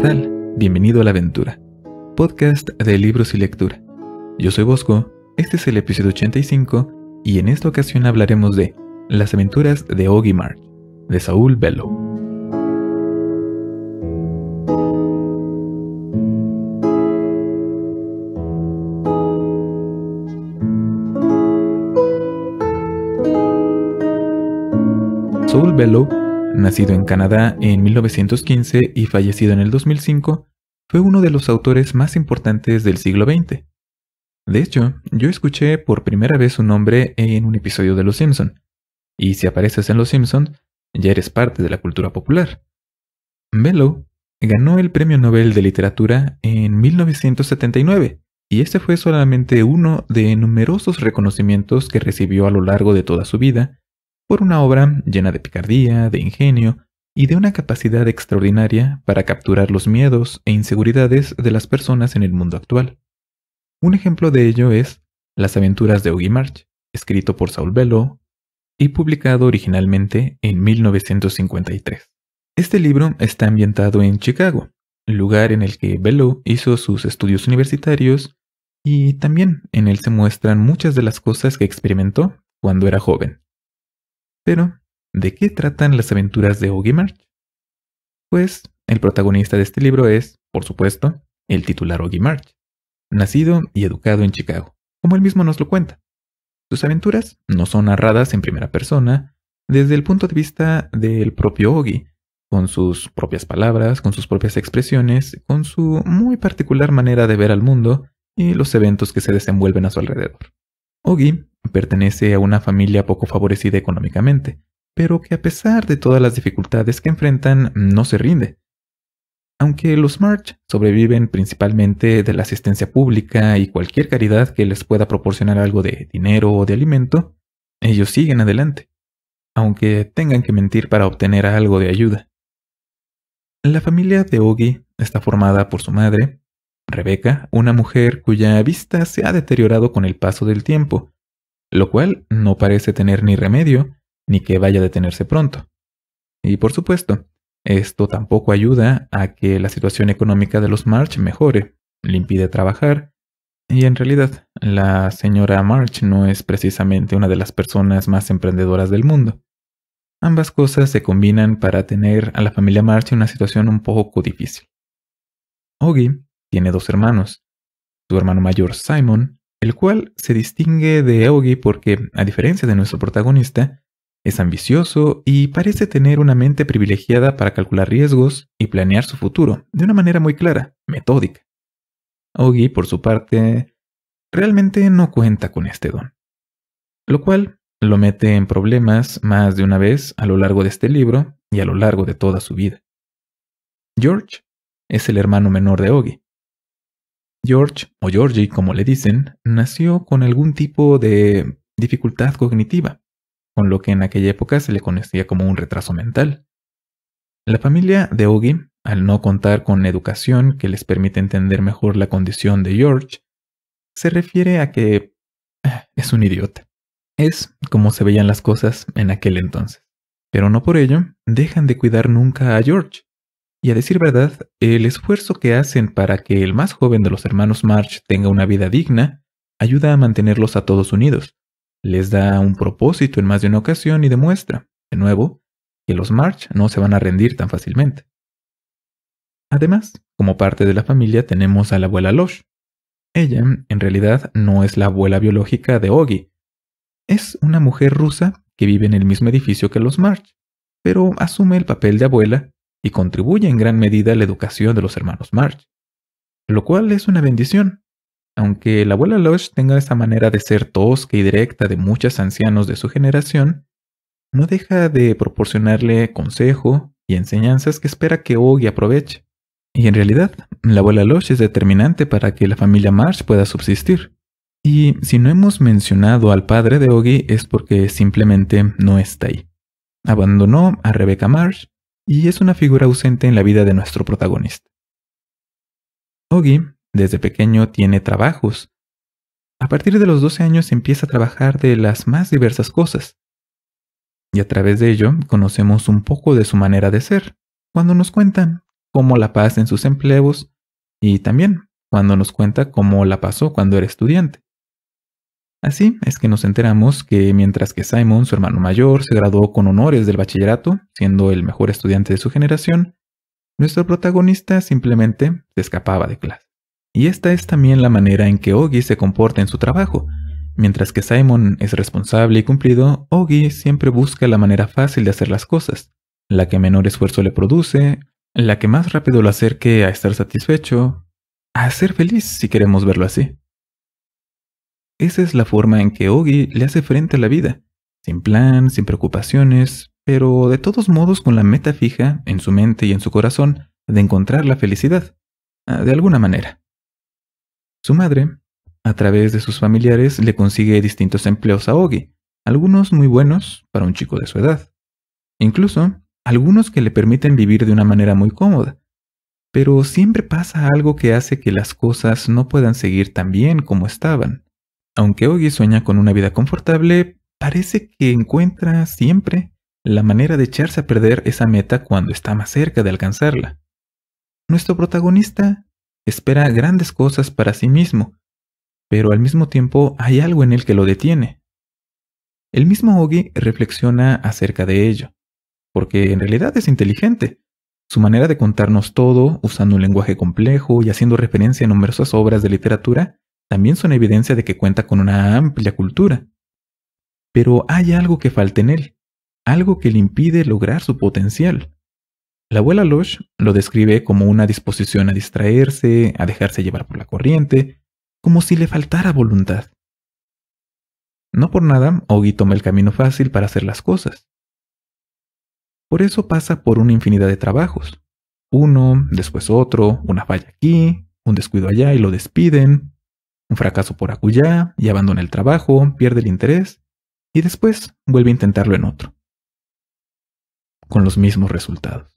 tal? Bienvenido a la aventura, podcast de libros y lectura. Yo soy Bosco, este es el episodio 85 y en esta ocasión hablaremos de Las aventuras de Oggy de Saúl Bellow. Saúl Bellow Nacido en Canadá en 1915 y fallecido en el 2005, fue uno de los autores más importantes del siglo XX. De hecho, yo escuché por primera vez su nombre en un episodio de Los Simpson, y si apareces en Los Simpson, ya eres parte de la cultura popular. Bellow ganó el Premio Nobel de Literatura en 1979, y este fue solamente uno de numerosos reconocimientos que recibió a lo largo de toda su vida por una obra llena de picardía, de ingenio y de una capacidad extraordinaria para capturar los miedos e inseguridades de las personas en el mundo actual. Un ejemplo de ello es Las aventuras de Augie March, escrito por Saul Bellow y publicado originalmente en 1953. Este libro está ambientado en Chicago, lugar en el que Bellow hizo sus estudios universitarios y también en él se muestran muchas de las cosas que experimentó cuando era joven. Pero, ¿de qué tratan las aventuras de Oggy March? Pues, el protagonista de este libro es, por supuesto, el titular Ogie March, nacido y educado en Chicago, como él mismo nos lo cuenta. Sus aventuras no son narradas en primera persona, desde el punto de vista del propio Ogie, con sus propias palabras, con sus propias expresiones, con su muy particular manera de ver al mundo y los eventos que se desenvuelven a su alrededor. Oggy. Pertenece a una familia poco favorecida económicamente, pero que a pesar de todas las dificultades que enfrentan, no se rinde. Aunque los March sobreviven principalmente de la asistencia pública y cualquier caridad que les pueda proporcionar algo de dinero o de alimento, ellos siguen adelante, aunque tengan que mentir para obtener algo de ayuda. La familia de Ogie está formada por su madre, Rebecca, una mujer cuya vista se ha deteriorado con el paso del tiempo lo cual no parece tener ni remedio, ni que vaya a detenerse pronto. Y por supuesto, esto tampoco ayuda a que la situación económica de los March mejore, le impide trabajar, y en realidad la señora March no es precisamente una de las personas más emprendedoras del mundo. Ambas cosas se combinan para tener a la familia March en una situación un poco difícil. Oggy tiene dos hermanos. Su hermano mayor Simon el cual se distingue de Ogie porque, a diferencia de nuestro protagonista, es ambicioso y parece tener una mente privilegiada para calcular riesgos y planear su futuro de una manera muy clara, metódica. Ogi, por su parte, realmente no cuenta con este don, lo cual lo mete en problemas más de una vez a lo largo de este libro y a lo largo de toda su vida. George es el hermano menor de Ogi, George, o Georgie como le dicen, nació con algún tipo de dificultad cognitiva, con lo que en aquella época se le conocía como un retraso mental. La familia de Ogie al no contar con educación que les permite entender mejor la condición de George, se refiere a que ah, es un idiota. Es como se veían las cosas en aquel entonces. Pero no por ello dejan de cuidar nunca a George, y a decir verdad, el esfuerzo que hacen para que el más joven de los hermanos March tenga una vida digna ayuda a mantenerlos a todos unidos. Les da un propósito en más de una ocasión y demuestra, de nuevo, que los March no se van a rendir tan fácilmente. Además, como parte de la familia tenemos a la abuela Losh. Ella, en realidad, no es la abuela biológica de Oggy. Es una mujer rusa que vive en el mismo edificio que los March, pero asume el papel de abuela y contribuye en gran medida a la educación de los hermanos March, lo cual es una bendición. Aunque la abuela Lodge tenga esa manera de ser tosca y directa de muchos ancianos de su generación, no deja de proporcionarle consejo y enseñanzas que espera que Oggy aproveche. Y en realidad, la abuela Lodge es determinante para que la familia Marsh pueda subsistir. Y si no hemos mencionado al padre de Oggy es porque simplemente no está ahí. Abandonó a Rebecca Marsh y es una figura ausente en la vida de nuestro protagonista. Ogi, desde pequeño, tiene trabajos. A partir de los 12 años empieza a trabajar de las más diversas cosas. Y a través de ello conocemos un poco de su manera de ser, cuando nos cuentan cómo la pasa en sus empleos y también cuando nos cuenta cómo la pasó cuando era estudiante. Así es que nos enteramos que mientras que Simon, su hermano mayor, se graduó con honores del bachillerato, siendo el mejor estudiante de su generación, nuestro protagonista simplemente se escapaba de clase. Y esta es también la manera en que Oggy se comporta en su trabajo. Mientras que Simon es responsable y cumplido, Oggy siempre busca la manera fácil de hacer las cosas, la que menor esfuerzo le produce, la que más rápido lo acerque a estar satisfecho, a ser feliz si queremos verlo así. Esa es la forma en que Ogi le hace frente a la vida, sin plan, sin preocupaciones, pero de todos modos con la meta fija en su mente y en su corazón de encontrar la felicidad, ah, de alguna manera. Su madre, a través de sus familiares, le consigue distintos empleos a Ogi, algunos muy buenos para un chico de su edad, incluso algunos que le permiten vivir de una manera muy cómoda. Pero siempre pasa algo que hace que las cosas no puedan seguir tan bien como estaban. Aunque Ogi sueña con una vida confortable, parece que encuentra siempre la manera de echarse a perder esa meta cuando está más cerca de alcanzarla. Nuestro protagonista espera grandes cosas para sí mismo, pero al mismo tiempo hay algo en él que lo detiene. El mismo Ogi reflexiona acerca de ello, porque en realidad es inteligente. Su manera de contarnos todo, usando un lenguaje complejo y haciendo referencia a numerosas obras de literatura, también son evidencia de que cuenta con una amplia cultura. Pero hay algo que falta en él, algo que le impide lograr su potencial. La abuela Losh lo describe como una disposición a distraerse, a dejarse llevar por la corriente, como si le faltara voluntad. No por nada, Ogi toma el camino fácil para hacer las cosas. Por eso pasa por una infinidad de trabajos. Uno, después otro, una falla aquí, un descuido allá y lo despiden, un fracaso por acullá y abandona el trabajo, pierde el interés y después vuelve a intentarlo en otro, con los mismos resultados.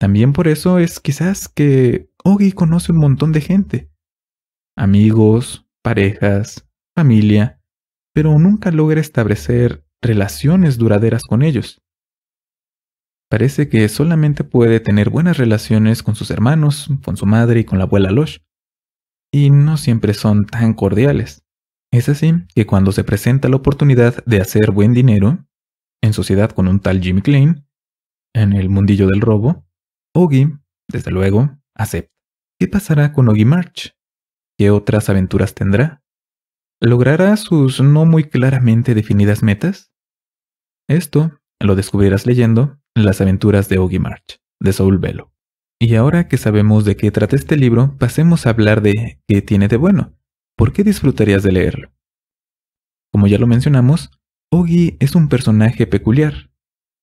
También por eso es quizás que Ogi conoce un montón de gente, amigos, parejas, familia, pero nunca logra establecer relaciones duraderas con ellos. Parece que solamente puede tener buenas relaciones con sus hermanos, con su madre y con la abuela Losh, y no siempre son tan cordiales. Es así que cuando se presenta la oportunidad de hacer buen dinero, en sociedad con un tal Jimmy Klein, en el mundillo del robo, Ogie, desde luego, acepta. ¿Qué pasará con Oggy March? ¿Qué otras aventuras tendrá? ¿Logrará sus no muy claramente definidas metas? Esto lo descubrirás leyendo Las aventuras de Oggy March, de Saul Bellow. Y ahora que sabemos de qué trata este libro, pasemos a hablar de qué tiene de bueno. ¿Por qué disfrutarías de leerlo? Como ya lo mencionamos, Ogi es un personaje peculiar.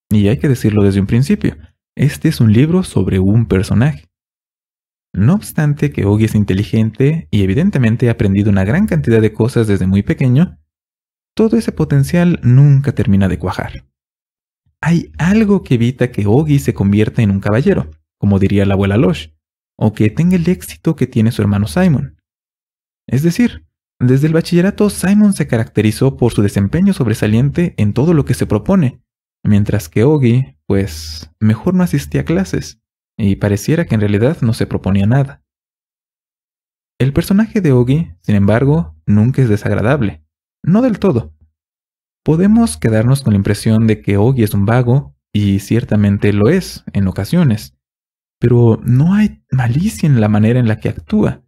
Y hay que decirlo desde un principio, este es un libro sobre un personaje. No obstante que Ogi es inteligente y evidentemente ha aprendido una gran cantidad de cosas desde muy pequeño, todo ese potencial nunca termina de cuajar. Hay algo que evita que Ogi se convierta en un caballero, como diría la abuela Losh, o que tenga el éxito que tiene su hermano Simon. Es decir, desde el bachillerato Simon se caracterizó por su desempeño sobresaliente en todo lo que se propone, mientras que Ogie, pues, mejor no asistía a clases, y pareciera que en realidad no se proponía nada. El personaje de Ogi, sin embargo, nunca es desagradable, no del todo. Podemos quedarnos con la impresión de que Oggy es un vago, y ciertamente lo es, en ocasiones, pero no hay malicia en la manera en la que actúa.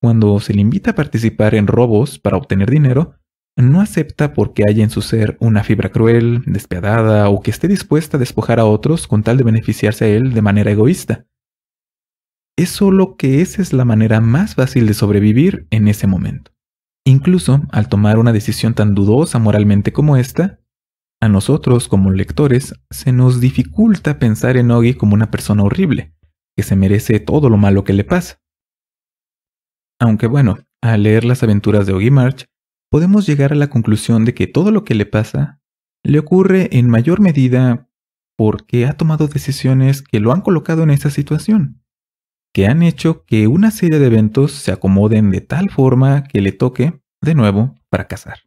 Cuando se le invita a participar en robos para obtener dinero, no acepta porque haya en su ser una fibra cruel, despiadada o que esté dispuesta a despojar a otros con tal de beneficiarse a él de manera egoísta. Es solo que esa es la manera más fácil de sobrevivir en ese momento. Incluso al tomar una decisión tan dudosa moralmente como esta, a nosotros, como lectores, se nos dificulta pensar en Oggy como una persona horrible, que se merece todo lo malo que le pasa. Aunque bueno, al leer las aventuras de Oggy March, podemos llegar a la conclusión de que todo lo que le pasa le ocurre en mayor medida porque ha tomado decisiones que lo han colocado en esa situación, que han hecho que una serie de eventos se acomoden de tal forma que le toque, de nuevo, fracasar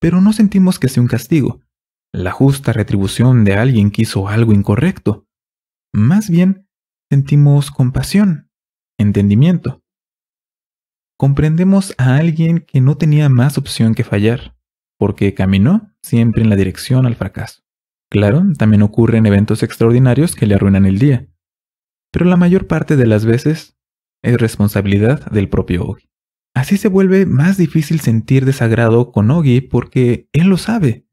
pero no sentimos que sea un castigo, la justa retribución de alguien que hizo algo incorrecto. Más bien, sentimos compasión, entendimiento. Comprendemos a alguien que no tenía más opción que fallar, porque caminó siempre en la dirección al fracaso. Claro, también ocurren eventos extraordinarios que le arruinan el día, pero la mayor parte de las veces es responsabilidad del propio hoy. Así se vuelve más difícil sentir desagrado con Ogi porque él lo sabe.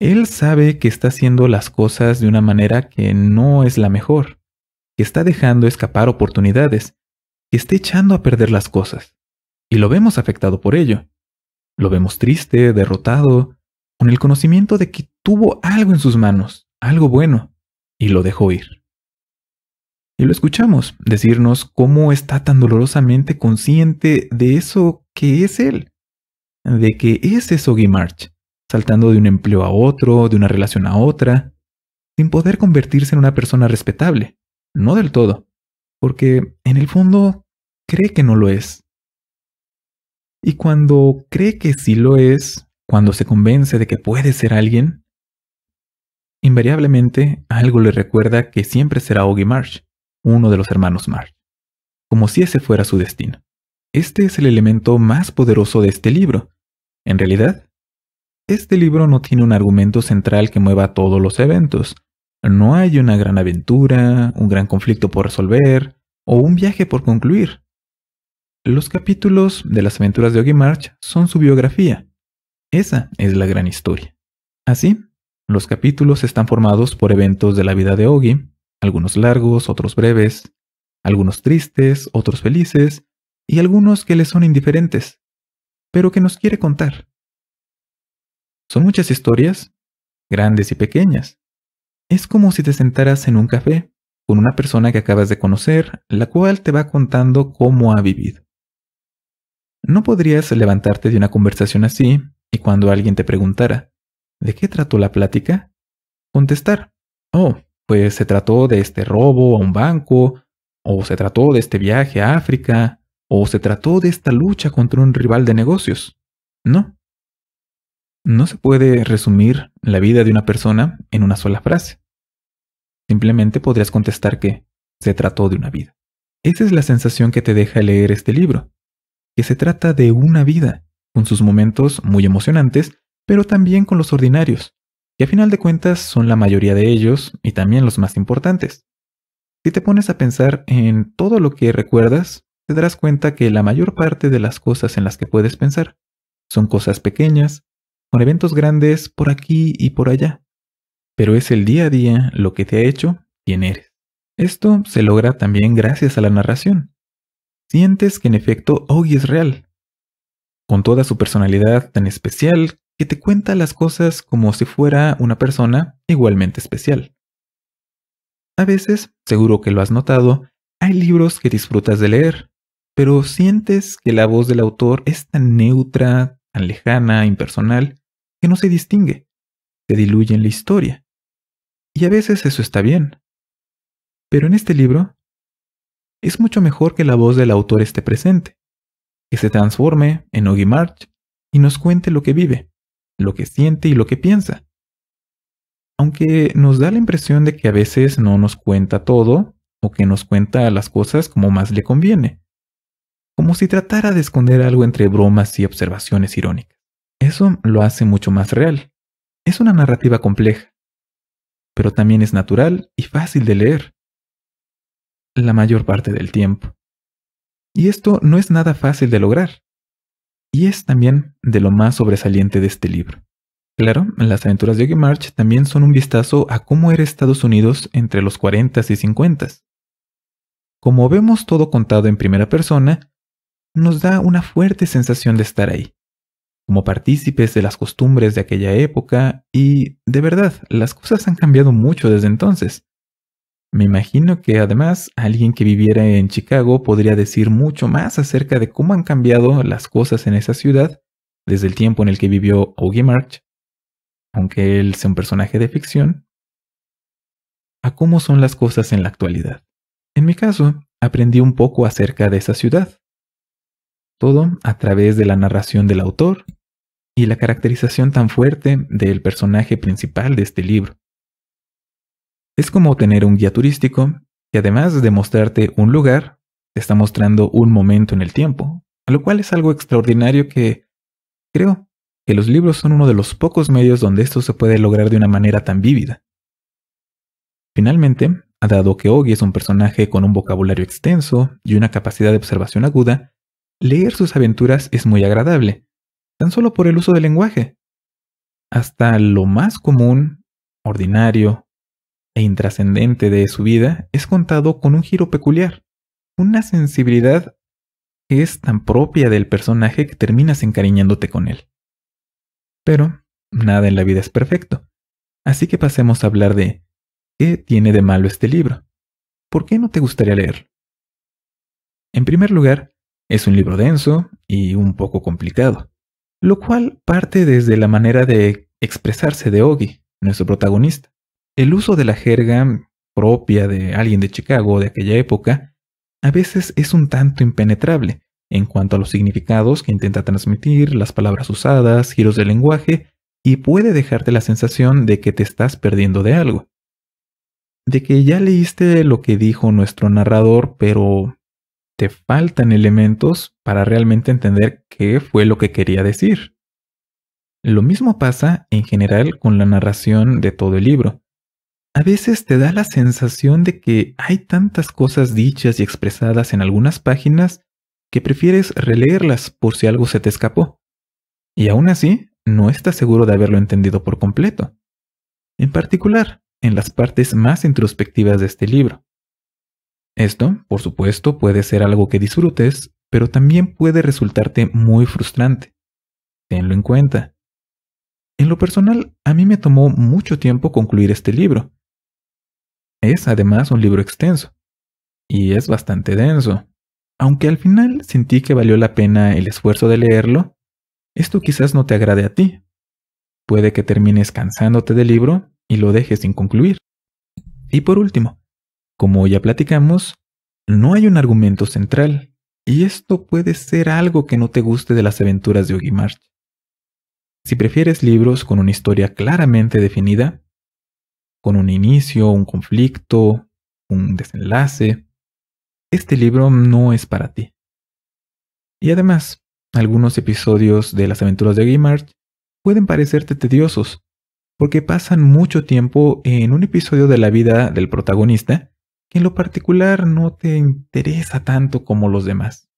Él sabe que está haciendo las cosas de una manera que no es la mejor, que está dejando escapar oportunidades, que está echando a perder las cosas. Y lo vemos afectado por ello. Lo vemos triste, derrotado, con el conocimiento de que tuvo algo en sus manos, algo bueno, y lo dejó ir. Y lo escuchamos decirnos cómo está tan dolorosamente consciente de eso que es él, de que es eso March, saltando de un empleo a otro, de una relación a otra, sin poder convertirse en una persona respetable, no del todo, porque en el fondo cree que no lo es. Y cuando cree que sí lo es, cuando se convence de que puede ser alguien, invariablemente algo le recuerda que siempre será Oggy March uno de los hermanos March, como si ese fuera su destino. Este es el elemento más poderoso de este libro. En realidad, este libro no tiene un argumento central que mueva todos los eventos. No hay una gran aventura, un gran conflicto por resolver o un viaje por concluir. Los capítulos de las aventuras de Oggy March son su biografía. Esa es la gran historia. Así, los capítulos están formados por eventos de la vida de Oggy, algunos largos, otros breves, algunos tristes, otros felices, y algunos que le son indiferentes, pero que nos quiere contar. Son muchas historias, grandes y pequeñas. Es como si te sentaras en un café con una persona que acabas de conocer, la cual te va contando cómo ha vivido. No podrías levantarte de una conversación así y cuando alguien te preguntara, ¿de qué trató la plática? Contestar, oh, pues se trató de este robo a un banco, o se trató de este viaje a África, o se trató de esta lucha contra un rival de negocios. No. No se puede resumir la vida de una persona en una sola frase. Simplemente podrías contestar que se trató de una vida. Esa es la sensación que te deja leer este libro, que se trata de una vida, con sus momentos muy emocionantes, pero también con los ordinarios, y a final de cuentas son la mayoría de ellos y también los más importantes. Si te pones a pensar en todo lo que recuerdas, te darás cuenta que la mayor parte de las cosas en las que puedes pensar son cosas pequeñas, con eventos grandes por aquí y por allá. Pero es el día a día lo que te ha hecho quien eres. Esto se logra también gracias a la narración. Sientes que en efecto Oggy es real. Con toda su personalidad tan especial que te cuenta las cosas como si fuera una persona igualmente especial. A veces, seguro que lo has notado, hay libros que disfrutas de leer, pero sientes que la voz del autor es tan neutra, tan lejana, impersonal, que no se distingue, se diluye en la historia. Y a veces eso está bien. Pero en este libro, es mucho mejor que la voz del autor esté presente, que se transforme en Oggy March y nos cuente lo que vive, lo que siente y lo que piensa. Aunque nos da la impresión de que a veces no nos cuenta todo o que nos cuenta las cosas como más le conviene, como si tratara de esconder algo entre bromas y observaciones irónicas. Eso lo hace mucho más real. Es una narrativa compleja, pero también es natural y fácil de leer la mayor parte del tiempo. Y esto no es nada fácil de lograr y es también de lo más sobresaliente de este libro. Claro, las aventuras de Yogi March también son un vistazo a cómo era Estados Unidos entre los 40 y 50. s Como vemos todo contado en primera persona, nos da una fuerte sensación de estar ahí, como partícipes de las costumbres de aquella época y, de verdad, las cosas han cambiado mucho desde entonces. Me imagino que además alguien que viviera en Chicago podría decir mucho más acerca de cómo han cambiado las cosas en esa ciudad desde el tiempo en el que vivió Augie March, aunque él sea un personaje de ficción, a cómo son las cosas en la actualidad. En mi caso, aprendí un poco acerca de esa ciudad. Todo a través de la narración del autor y la caracterización tan fuerte del personaje principal de este libro. Es como tener un guía turístico que además de mostrarte un lugar, te está mostrando un momento en el tiempo, lo cual es algo extraordinario que creo que los libros son uno de los pocos medios donde esto se puede lograr de una manera tan vívida. Finalmente, dado que Ogi es un personaje con un vocabulario extenso y una capacidad de observación aguda, leer sus aventuras es muy agradable, tan solo por el uso del lenguaje. Hasta lo más común, ordinario e intrascendente de su vida es contado con un giro peculiar, una sensibilidad que es tan propia del personaje que terminas encariñándote con él. Pero nada en la vida es perfecto, así que pasemos a hablar de ¿qué tiene de malo este libro? ¿Por qué no te gustaría leerlo? En primer lugar, es un libro denso y un poco complicado, lo cual parte desde la manera de expresarse de Ogi, nuestro protagonista. El uso de la jerga propia de alguien de Chicago de aquella época a veces es un tanto impenetrable en cuanto a los significados que intenta transmitir, las palabras usadas, giros de lenguaje, y puede dejarte la sensación de que te estás perdiendo de algo. De que ya leíste lo que dijo nuestro narrador, pero te faltan elementos para realmente entender qué fue lo que quería decir. Lo mismo pasa en general con la narración de todo el libro. A veces te da la sensación de que hay tantas cosas dichas y expresadas en algunas páginas que prefieres releerlas por si algo se te escapó. Y aún así, no estás seguro de haberlo entendido por completo. En particular, en las partes más introspectivas de este libro. Esto, por supuesto, puede ser algo que disfrutes, pero también puede resultarte muy frustrante. Tenlo en cuenta. En lo personal, a mí me tomó mucho tiempo concluir este libro, es además un libro extenso, y es bastante denso. Aunque al final sentí que valió la pena el esfuerzo de leerlo, esto quizás no te agrade a ti. Puede que termines cansándote del libro y lo dejes sin concluir. Y por último, como ya platicamos, no hay un argumento central, y esto puede ser algo que no te guste de las aventuras de Yogi March. Si prefieres libros con una historia claramente definida, con un inicio, un conflicto, un desenlace, este libro no es para ti. Y además, algunos episodios de las aventuras de March pueden parecerte tediosos, porque pasan mucho tiempo en un episodio de la vida del protagonista que en lo particular no te interesa tanto como los demás.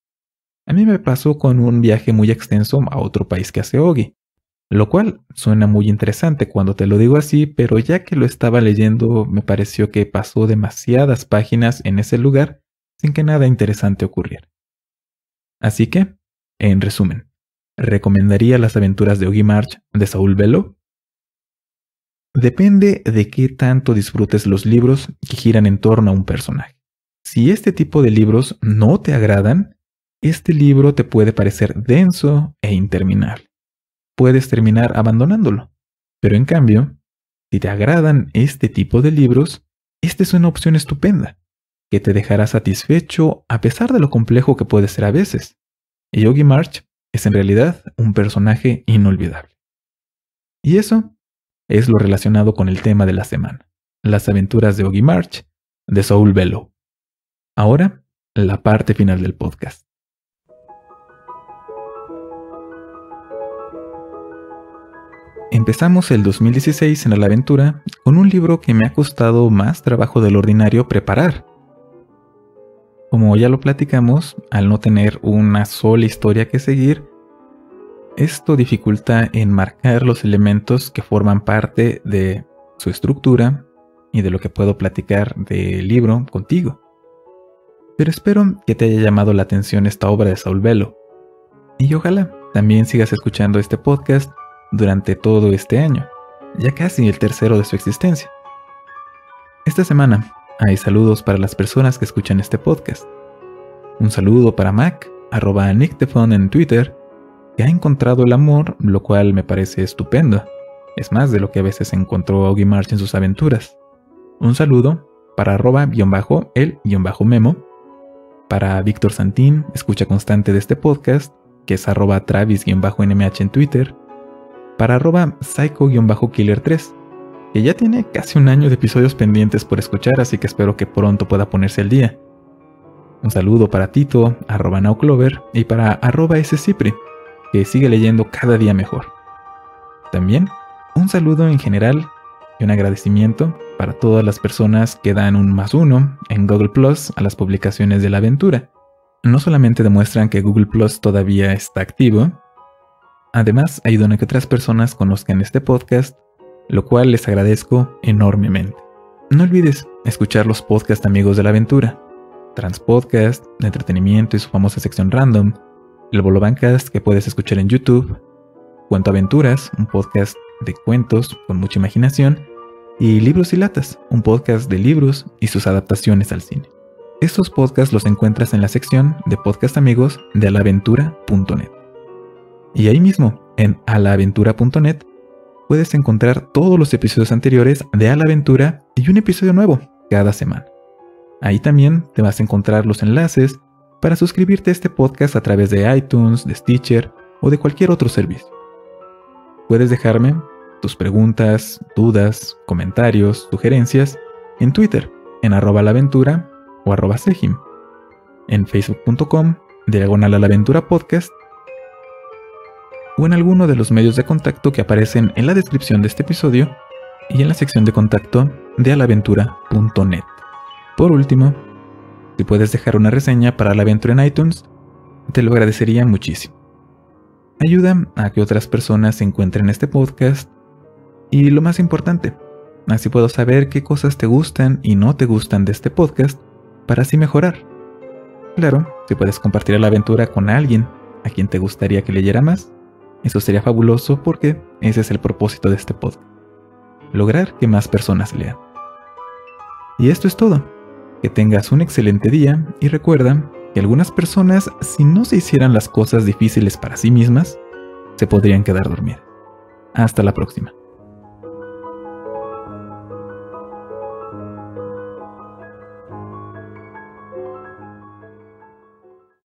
A mí me pasó con un viaje muy extenso a otro país que hace Ogi. Lo cual suena muy interesante cuando te lo digo así, pero ya que lo estaba leyendo me pareció que pasó demasiadas páginas en ese lugar sin que nada interesante ocurriera. Así que, en resumen, ¿recomendaría las aventuras de Oggy March de Saúl Bello. Depende de qué tanto disfrutes los libros que giran en torno a un personaje. Si este tipo de libros no te agradan, este libro te puede parecer denso e interminable puedes terminar abandonándolo. Pero en cambio, si te agradan este tipo de libros, esta es una opción estupenda, que te dejará satisfecho a pesar de lo complejo que puede ser a veces. y Yogi March es en realidad un personaje inolvidable. Y eso es lo relacionado con el tema de la semana, las aventuras de Oggy March de Saul Bellow. Ahora, la parte final del podcast. Empezamos el 2016 en la aventura con un libro que me ha costado más trabajo del ordinario preparar. Como ya lo platicamos, al no tener una sola historia que seguir, esto dificulta enmarcar los elementos que forman parte de su estructura y de lo que puedo platicar del libro contigo. Pero espero que te haya llamado la atención esta obra de Saul Velo. Y ojalá también sigas escuchando este podcast durante todo este año, ya casi el tercero de su existencia. Esta semana hay saludos para las personas que escuchan este podcast. Un saludo para Mac, arroba Nicktefon en Twitter, que ha encontrado el amor, lo cual me parece estupendo. Es más de lo que a veces encontró Augie March en sus aventuras. Un saludo para arroba el memo. Para Víctor Santín, escucha constante de este podcast, que es arroba travis nmh en Twitter para arroba psycho-killer3, que ya tiene casi un año de episodios pendientes por escuchar, así que espero que pronto pueda ponerse al día. Un saludo para Tito, arroba nauclover y para arroba scipri, que sigue leyendo cada día mejor. También un saludo en general y un agradecimiento para todas las personas que dan un más uno en Google Plus a las publicaciones de la aventura. No solamente demuestran que Google Plus todavía está activo, Además, ayudan a que otras personas conozcan este podcast, lo cual les agradezco enormemente. No olvides escuchar los podcasts Amigos de la Aventura, Transpodcast, de entretenimiento y su famosa sección random, el Bolobancast que puedes escuchar en YouTube, Cuento Aventuras, un podcast de cuentos con mucha imaginación, y Libros y Latas, un podcast de libros y sus adaptaciones al cine. Estos podcasts los encuentras en la sección de Podcast Amigos de alaventura.net. Y ahí mismo, en alaventura.net, puedes encontrar todos los episodios anteriores de A la Aventura y un episodio nuevo cada semana. Ahí también te vas a encontrar los enlaces para suscribirte a este podcast a través de iTunes, de Stitcher o de cualquier otro servicio. Puedes dejarme tus preguntas, dudas, comentarios, sugerencias en Twitter en arroba o arroba sejim, en facebook.com diagonal a podcast en alguno de los medios de contacto que aparecen en la descripción de este episodio y en la sección de contacto de alaventura.net. Por último, si puedes dejar una reseña para la aventura en iTunes, te lo agradecería muchísimo. Ayuda a que otras personas encuentren este podcast y lo más importante, así puedo saber qué cosas te gustan y no te gustan de este podcast para así mejorar. Claro, si puedes compartir la aventura con alguien a quien te gustaría que leyera más, eso sería fabuloso porque ese es el propósito de este podcast. Lograr que más personas lean. Y esto es todo. Que tengas un excelente día y recuerda que algunas personas, si no se hicieran las cosas difíciles para sí mismas, se podrían quedar dormidas. Hasta la próxima.